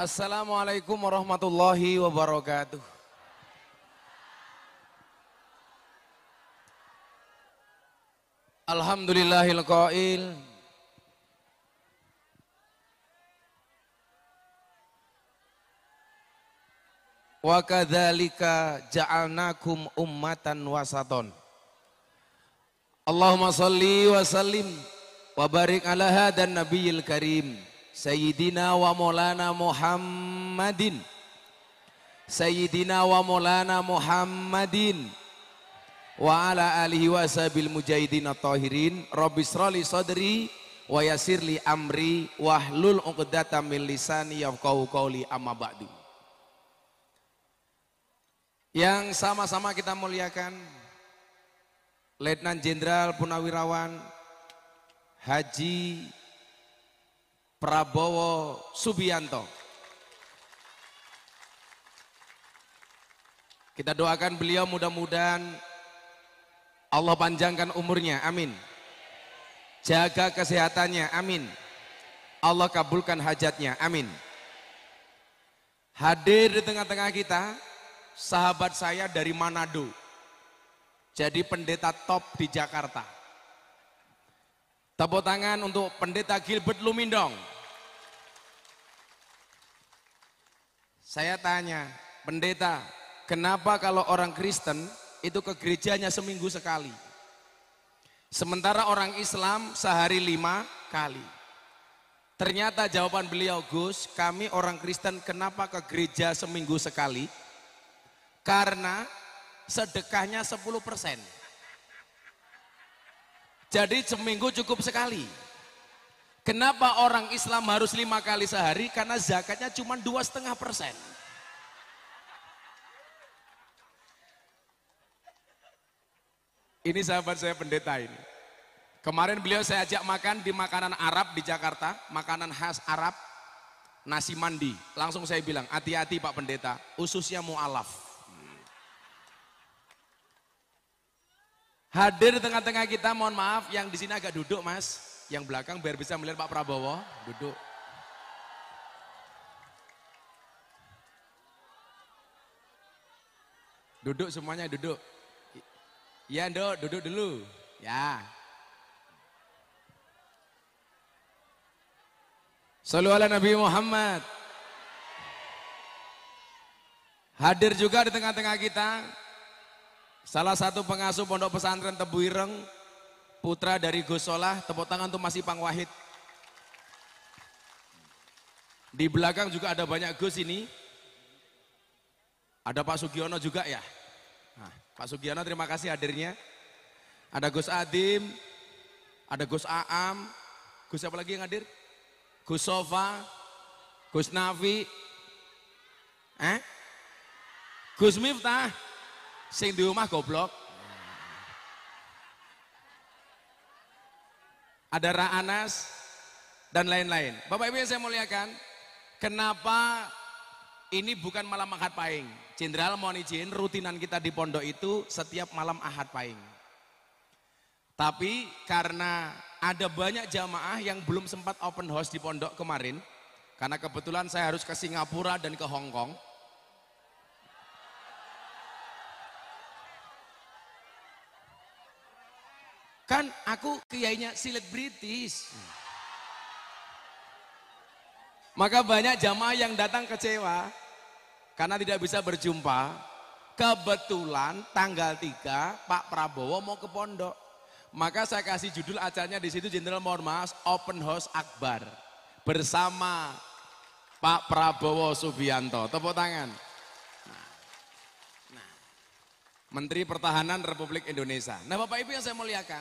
Assalamualaikum warahmatullahi wabarakatuh. Alhamdulillahil qail. Wa kadzalika ja'alnakum ummatan wasaton. Allahumma salli wa sallim wa barik ala hadan nabiyil karim Sayyidina wa Maulana Muhammadin Sayyidina wa Maulana Muhammadin wa ala alihi wa sahabil mujahidin at-tahirin srali sadri wa yasirli amri wahlul uqdata min lisani yafqahu qawli amma ba'du yang sama-sama kita muliakan Letnan Jenderal Punawirawan Haji Prabowo Subianto. Kita doakan beliau mudah-mudahan Allah panjangkan umurnya. Amin. Jaga kesehatannya. Amin. Allah kabulkan hajatnya. Amin. Hadir di tengah-tengah kita sahabat saya dari Manado. Jadi pendeta top di Jakarta. Tepuk tangan untuk pendeta Gilbert Lumindong. Saya tanya, pendeta, kenapa kalau orang Kristen itu ke gerejanya seminggu sekali? Sementara orang Islam sehari lima kali. Ternyata jawaban beliau, Gus, kami orang Kristen kenapa ke gereja seminggu sekali? Karena sedekahnya 10 persen. Jadi seminggu cukup sekali. Kenapa orang Islam harus lima kali sehari? Karena zakatnya cuma dua setengah persen. Ini sahabat saya pendeta ini. Kemarin beliau saya ajak makan di makanan Arab di Jakarta, makanan khas Arab, nasi mandi. Langsung saya bilang, hati-hati Pak Pendeta, ususnya mu'alaf. Hadir di tengah-tengah kita, mohon maaf yang di sini agak duduk mas. Yang belakang biar bisa melihat Pak Prabowo duduk. Duduk semuanya duduk. Iya dok duduk dulu. Ya. Salam ala Nabi Muhammad. Hadir juga di tengah-tengah kita. Salah satu pengasuh pondok pesantren Tebuireng putra dari Gusolah, tepuk tangan untuk Mas Ipang Wahid. Di belakang juga ada banyak Gus ini. Ada Pak Sugiono juga ya. Nah, Pak Sugiono terima kasih hadirnya. Ada Gus Adim, ada Gus Aam, Gus apa lagi yang hadir? Gus Sofa, Gus Nafi, eh? Gus Miftah, sing di rumah goblok. ada Ra'anas dan lain-lain. Bapak Ibu yang saya muliakan, kenapa ini bukan malam Ahad Pahing? Jenderal mohon izin, rutinan kita di pondok itu setiap malam Ahad Pahing. Tapi karena ada banyak jamaah yang belum sempat open house di pondok kemarin, karena kebetulan saya harus ke Singapura dan ke Hong Kong, Aku kiainya silet British. Maka banyak jamaah yang datang kecewa karena tidak bisa berjumpa. Kebetulan tanggal 3 Pak Prabowo mau ke pondok. Maka saya kasih judul acaranya di situ Jenderal Mormas Open House Akbar bersama Pak Prabowo Subianto. Tepuk tangan. Nah, nah. Menteri Pertahanan Republik Indonesia. Nah Bapak Ibu yang saya muliakan,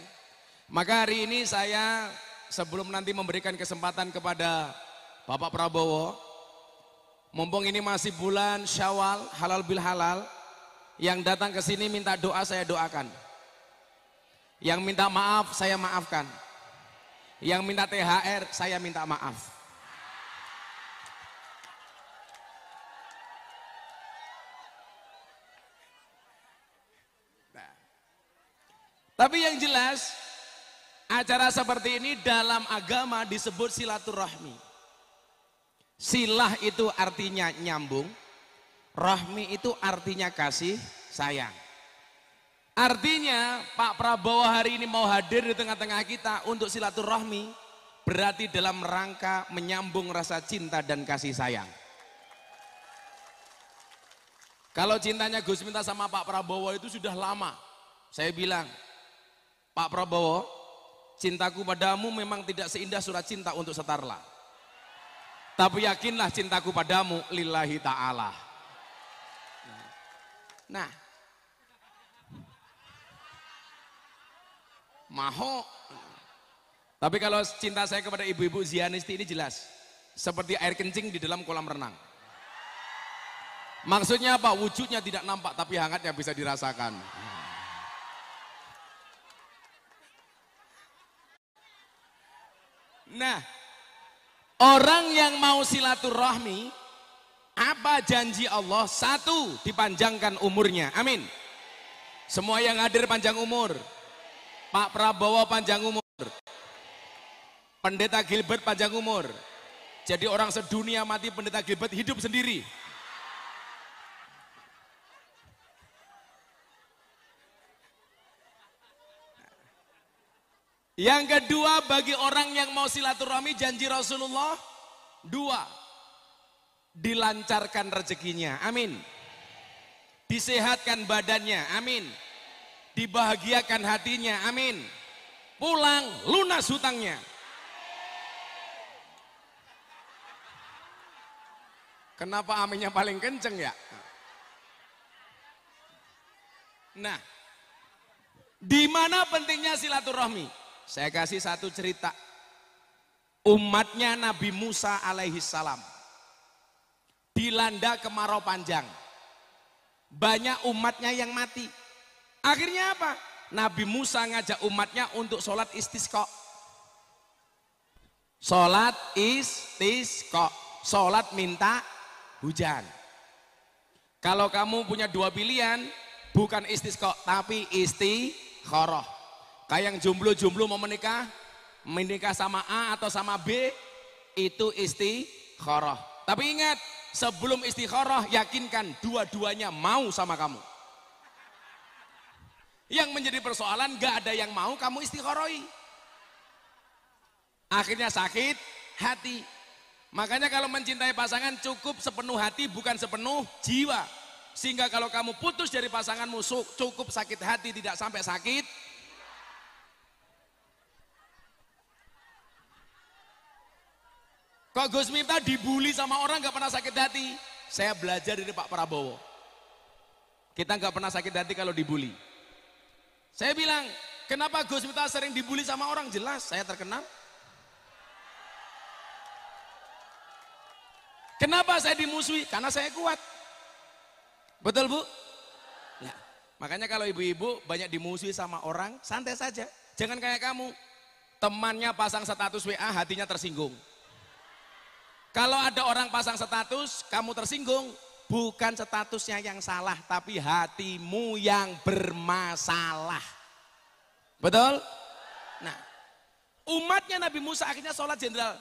maka hari ini saya sebelum nanti memberikan kesempatan kepada Bapak Prabowo, mumpung ini masih bulan Syawal halal bil halal, yang datang ke sini minta doa saya doakan. Yang minta maaf saya maafkan. Yang minta THR saya minta maaf. Nah. Tapi yang jelas Acara seperti ini dalam agama disebut silaturahmi. Silah itu artinya nyambung, rahmi itu artinya kasih sayang. Artinya Pak Prabowo hari ini mau hadir di tengah-tengah kita untuk silaturahmi berarti dalam rangka menyambung rasa cinta dan kasih sayang. Kalau cintanya Gus minta sama Pak Prabowo itu sudah lama. Saya bilang, Pak Prabowo, Cintaku padamu memang tidak seindah surat cinta untuk setarla. Tapi yakinlah cintaku padamu lillahi ta'ala. Nah, nah. maho. Tapi kalau cinta saya kepada ibu-ibu Zianisti ini jelas. Seperti air kencing di dalam kolam renang. Maksudnya apa? Wujudnya tidak nampak tapi hangatnya bisa dirasakan. Nah, orang yang mau silaturahmi, apa janji Allah? Satu, dipanjangkan umurnya. Amin. Semua yang hadir panjang umur. Pak Prabowo panjang umur. Pendeta Gilbert panjang umur. Jadi orang sedunia mati pendeta Gilbert hidup sendiri. Yang kedua bagi orang yang mau silaturahmi janji Rasulullah dua dilancarkan rezekinya. Amin. Disehatkan badannya. Amin. Dibahagiakan hatinya. Amin. Pulang lunas hutangnya. Kenapa aminnya paling kenceng ya? Nah, di mana pentingnya silaturahmi? Saya kasih satu cerita. Umatnya Nabi Musa alaihi salam dilanda kemarau panjang. Banyak umatnya yang mati. Akhirnya apa? Nabi Musa ngajak umatnya untuk sholat istisqa. Sholat istisqa. Sholat minta hujan. Kalau kamu punya dua pilihan, bukan istisqa tapi istikharah. Kayak yang jomblo-jomblo mau menikah, menikah sama A atau sama B, itu istikharah. Tapi ingat, sebelum istikharah yakinkan dua-duanya mau sama kamu. Yang menjadi persoalan gak ada yang mau kamu istikharahi. Akhirnya sakit hati. Makanya kalau mencintai pasangan cukup sepenuh hati bukan sepenuh jiwa. Sehingga kalau kamu putus dari pasanganmu cukup sakit hati tidak sampai sakit Kok Gus Miftah dibully sama orang gak pernah sakit hati? Saya belajar dari Pak Prabowo. Kita gak pernah sakit hati kalau dibully. Saya bilang, kenapa Gus Miftah sering dibully sama orang? Jelas, saya terkenal. Kenapa saya dimusuhi? Karena saya kuat. Betul bu? Ya. makanya kalau ibu-ibu banyak dimusuhi sama orang, santai saja. Jangan kayak kamu. Temannya pasang status WA, hatinya tersinggung. Kalau ada orang pasang status, kamu tersinggung, bukan statusnya yang salah, tapi hatimu yang bermasalah. Betul? Nah, umatnya Nabi Musa akhirnya sholat jenderal.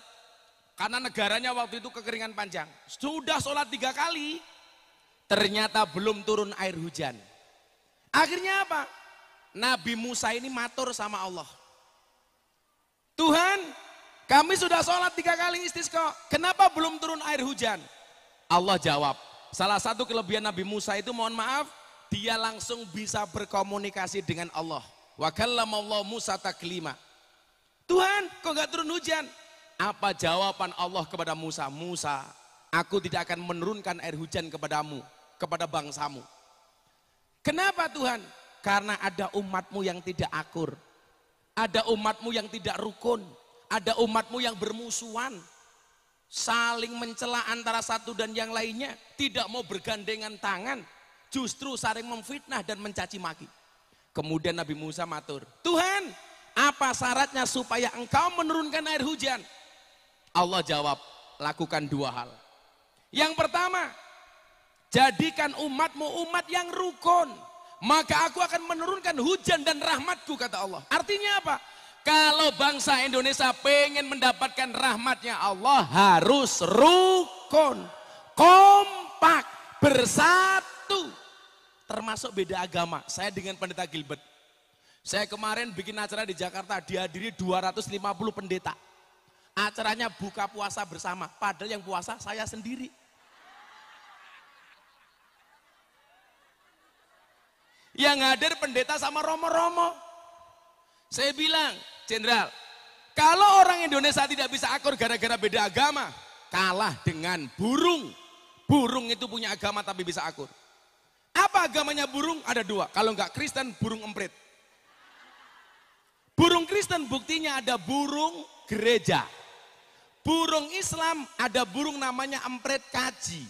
Karena negaranya waktu itu kekeringan panjang. Sudah sholat tiga kali, ternyata belum turun air hujan. Akhirnya apa? Nabi Musa ini matur sama Allah. Tuhan, kami sudah sholat tiga kali istisqa. Kenapa belum turun air hujan? Allah jawab. Salah satu kelebihan Nabi Musa itu mohon maaf. Dia langsung bisa berkomunikasi dengan Allah. Wa Allah Musa taklima. Tuhan kok gak turun hujan? Apa jawaban Allah kepada Musa? Musa, aku tidak akan menurunkan air hujan kepadamu, kepada bangsamu. Kenapa Tuhan? Karena ada umatmu yang tidak akur. Ada umatmu yang tidak rukun ada umatmu yang bermusuhan saling mencela antara satu dan yang lainnya tidak mau bergandengan tangan justru saling memfitnah dan mencaci maki kemudian Nabi Musa matur Tuhan apa syaratnya supaya engkau menurunkan air hujan Allah jawab lakukan dua hal yang pertama jadikan umatmu umat yang rukun maka aku akan menurunkan hujan dan rahmatku kata Allah artinya apa kalau bangsa Indonesia pengen mendapatkan rahmatnya Allah harus rukun, kompak, bersatu. Termasuk beda agama. Saya dengan pendeta Gilbert. Saya kemarin bikin acara di Jakarta dihadiri 250 pendeta. Acaranya buka puasa bersama. Padahal yang puasa saya sendiri. Yang hadir pendeta sama romo-romo. Saya bilang, Jenderal, kalau orang Indonesia tidak bisa akur gara-gara beda agama, kalah dengan burung. Burung itu punya agama tapi bisa akur. Apa agamanya burung? Ada dua. Kalau enggak Kristen, burung emprit. Burung Kristen buktinya ada burung gereja. Burung Islam ada burung namanya emprit kaji.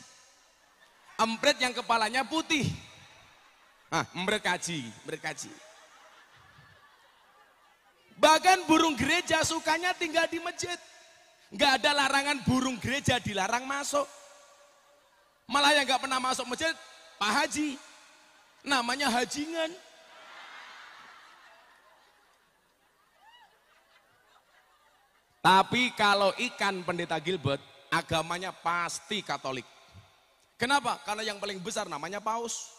Emprit yang kepalanya putih. Ah, emprit kaji, emprit kaji. Bahkan burung gereja sukanya tinggal di masjid. Enggak ada larangan burung gereja dilarang masuk. Malah yang enggak pernah masuk masjid, Pak Haji. Namanya hajingan. Tapi kalau ikan pendeta Gilbert, agamanya pasti Katolik. Kenapa? Karena yang paling besar namanya paus.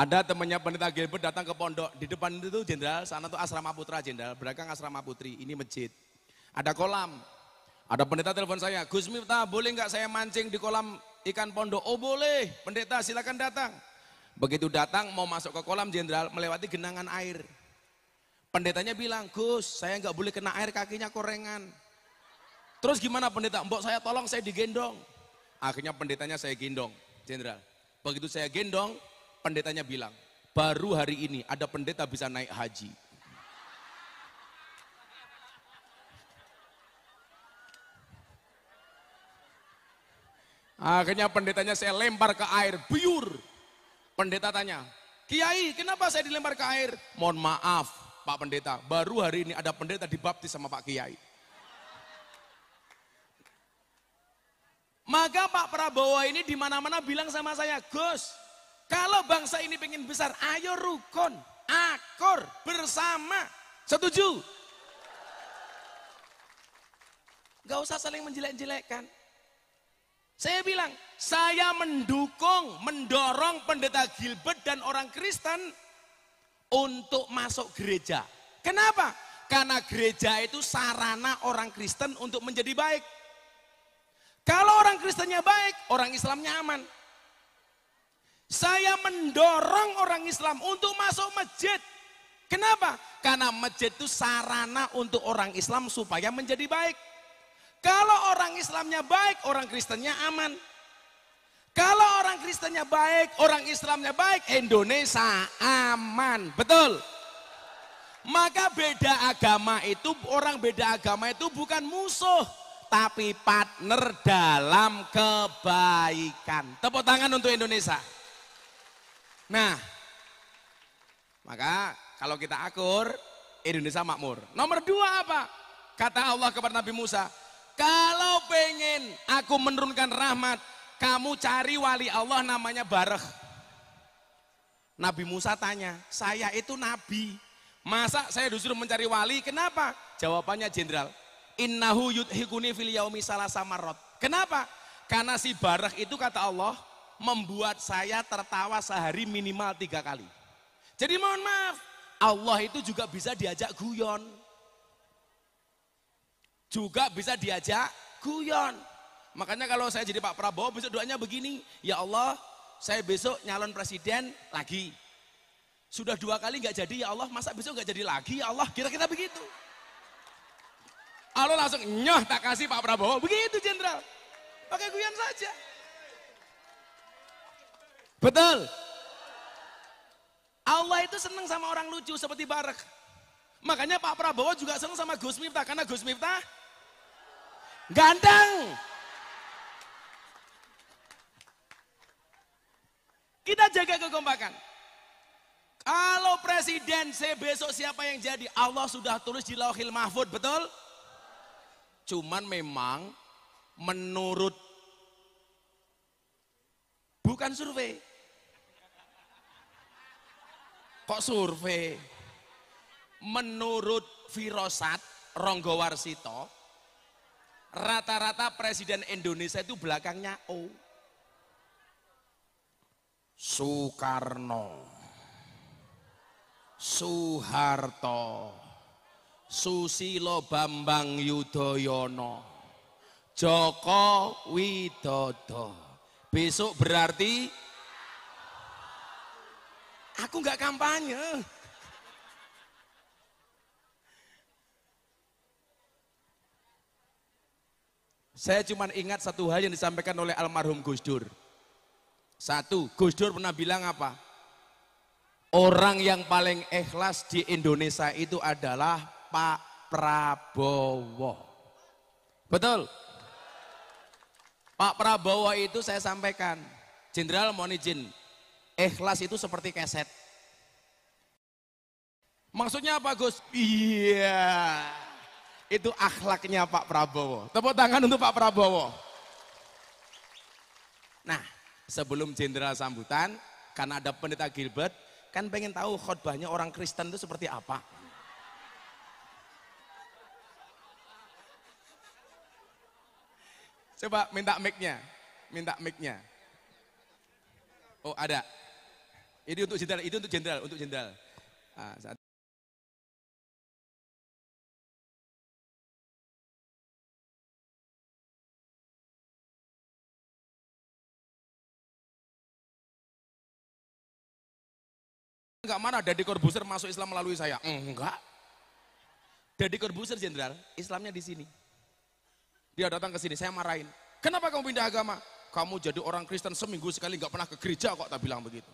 Ada temannya pendeta Gilbert datang ke pondok. Di depan itu jenderal, sana tuh asrama putra jenderal. Belakang asrama putri, ini masjid. Ada kolam. Ada pendeta telepon saya, Gus Miftah boleh nggak saya mancing di kolam ikan pondok? Oh boleh, pendeta silakan datang. Begitu datang mau masuk ke kolam jenderal melewati genangan air. Pendetanya bilang, Gus saya nggak boleh kena air kakinya korengan. Terus gimana pendeta? Mbok saya tolong saya digendong. Akhirnya pendetanya saya gendong, jenderal. Begitu saya gendong, pendetanya bilang, baru hari ini ada pendeta bisa naik haji. Akhirnya pendetanya saya lempar ke air, biur. Pendeta tanya, Kiai kenapa saya dilempar ke air? Mohon maaf Pak Pendeta, baru hari ini ada pendeta dibaptis sama Pak Kiai. Maka Pak Prabowo ini dimana-mana bilang sama saya, Gus, kalau bangsa ini pengen besar, ayo rukun, akur, bersama. Setuju? Gak usah saling menjelek-jelekkan. Saya bilang, saya mendukung, mendorong pendeta Gilbert dan orang Kristen untuk masuk gereja. Kenapa? Karena gereja itu sarana orang Kristen untuk menjadi baik. Kalau orang Kristennya baik, orang Islamnya aman. Saya mendorong orang Islam untuk masuk masjid. Kenapa? Karena masjid itu sarana untuk orang Islam supaya menjadi baik. Kalau orang Islamnya baik, orang Kristennya aman. Kalau orang Kristennya baik, orang Islamnya baik, Indonesia aman. Betul? Maka beda agama itu, orang beda agama itu bukan musuh. Tapi partner dalam kebaikan. Tepuk tangan untuk Indonesia. Nah, maka kalau kita akur, Indonesia makmur. Nomor dua apa? Kata Allah kepada Nabi Musa, kalau pengen aku menurunkan rahmat, kamu cari wali Allah namanya Bareh. Nabi Musa tanya, saya itu nabi. Masa saya disuruh mencari wali, kenapa? Jawabannya jenderal, innahu yudhikuni fil yaumi salah samarot. Kenapa? Karena si Bareh itu kata Allah, membuat saya tertawa sehari minimal tiga kali. Jadi mohon maaf, Allah itu juga bisa diajak guyon. Juga bisa diajak guyon. Makanya kalau saya jadi Pak Prabowo besok doanya begini, ya Allah saya besok nyalon presiden lagi. Sudah dua kali nggak jadi ya Allah, masa besok nggak jadi lagi ya Allah, kira-kira begitu. Allah langsung nyoh tak kasih Pak Prabowo, begitu jenderal. Pakai guyon saja. Betul. Allah itu senang sama orang lucu seperti Barak. Makanya Pak Prabowo juga senang sama Gus Miftah karena Gus Miftah ganteng. Kita jaga kekompakan. Kalau presiden saya besok siapa yang jadi? Allah sudah tulis di Lauhil Mahfud, betul? Cuman memang menurut bukan survei, kok survei menurut Virosat Ronggowarsito rata-rata presiden Indonesia itu belakangnya O Soekarno Soeharto Susilo Bambang Yudhoyono Joko Widodo besok berarti Aku nggak kampanye. Saya cuma ingat satu hal yang disampaikan oleh almarhum Gus Dur. Satu, Gus Dur pernah bilang apa? Orang yang paling ikhlas di Indonesia itu adalah Pak Prabowo. Betul? Pak Prabowo itu saya sampaikan. Jenderal mohon izin, Ikhlas itu seperti keset. Maksudnya apa Gus? Iya. Itu akhlaknya Pak Prabowo. Tepuk tangan untuk Pak Prabowo. Nah, sebelum jenderal sambutan, karena ada pendeta Gilbert, kan pengen tahu khotbahnya orang Kristen itu seperti apa. Coba minta mic-nya, minta mic-nya. Oh ada, ini untuk jenderal, itu untuk jenderal, untuk jenderal. Ah, saat Enggak mana ada dekor Corbuzier masuk Islam melalui saya? Enggak. dekor Corbuzier jenderal, Islamnya di sini. Dia datang ke sini, saya marahin. Kenapa kamu pindah agama? Kamu jadi orang Kristen seminggu sekali nggak pernah ke gereja kok, tak bilang begitu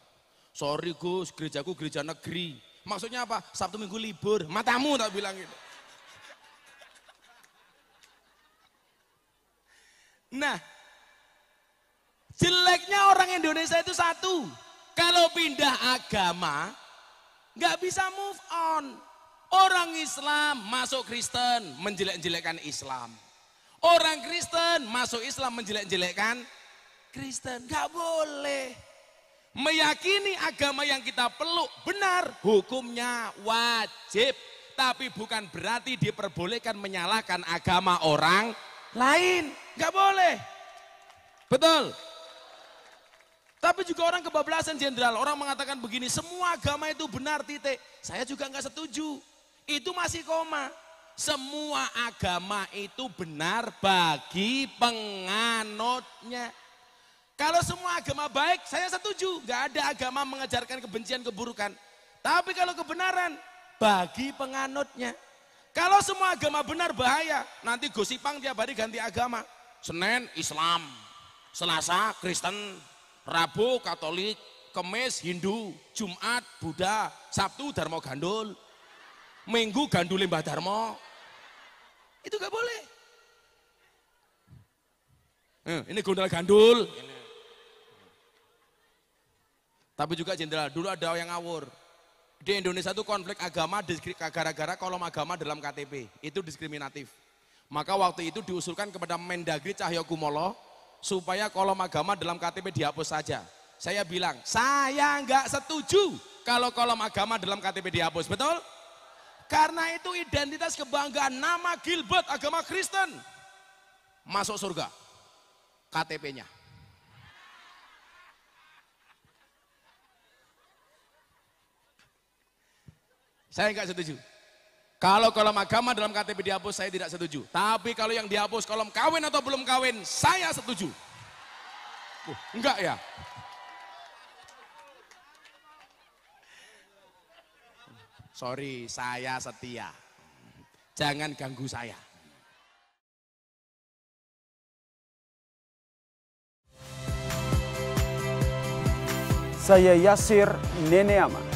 sorry Gus, gerejaku gereja negeri. Maksudnya apa? Sabtu minggu libur, matamu tak bilang gitu. Nah, jeleknya orang Indonesia itu satu. Kalau pindah agama, nggak bisa move on. Orang Islam masuk Kristen menjelek-jelekkan Islam. Orang Kristen masuk Islam menjelek-jelekkan Kristen. Gak boleh. Meyakini agama yang kita peluk benar, hukumnya wajib. Tapi bukan berarti diperbolehkan menyalahkan agama orang lain. Gak boleh. Betul. Tapi juga orang kebablasan jenderal, orang mengatakan begini, semua agama itu benar titik. Saya juga nggak setuju. Itu masih koma. Semua agama itu benar bagi penganutnya. Kalau semua agama baik, saya setuju. Gak ada agama mengajarkan kebencian, keburukan. Tapi kalau kebenaran, bagi penganutnya. Kalau semua agama benar bahaya, nanti gosipang tiap hari ganti agama. Senin Islam, Selasa Kristen, Rabu Katolik, Kemis Hindu, Jumat Buddha, Sabtu Dharma Gandul, Minggu Gandul Limbah Dharma. Itu gak boleh. Eh, ini gondol gandul. Ini tapi juga jenderal, dulu ada yang ngawur. Di Indonesia itu konflik agama gara-gara kolom agama dalam KTP. Itu diskriminatif. Maka waktu itu diusulkan kepada Mendagri Cahyokumolo supaya kolom agama dalam KTP dihapus saja. Saya bilang, saya nggak setuju kalau kolom agama dalam KTP dihapus, betul? Karena itu identitas kebanggaan nama Gilbert agama Kristen masuk surga KTP-nya. Saya enggak setuju. Kalau kolom agama dalam KTP dihapus, saya tidak setuju. Tapi kalau yang dihapus kolom kawin atau belum kawin, saya setuju. Uh, enggak ya? Sorry, saya setia. Jangan ganggu saya. Saya Yasir Neneama.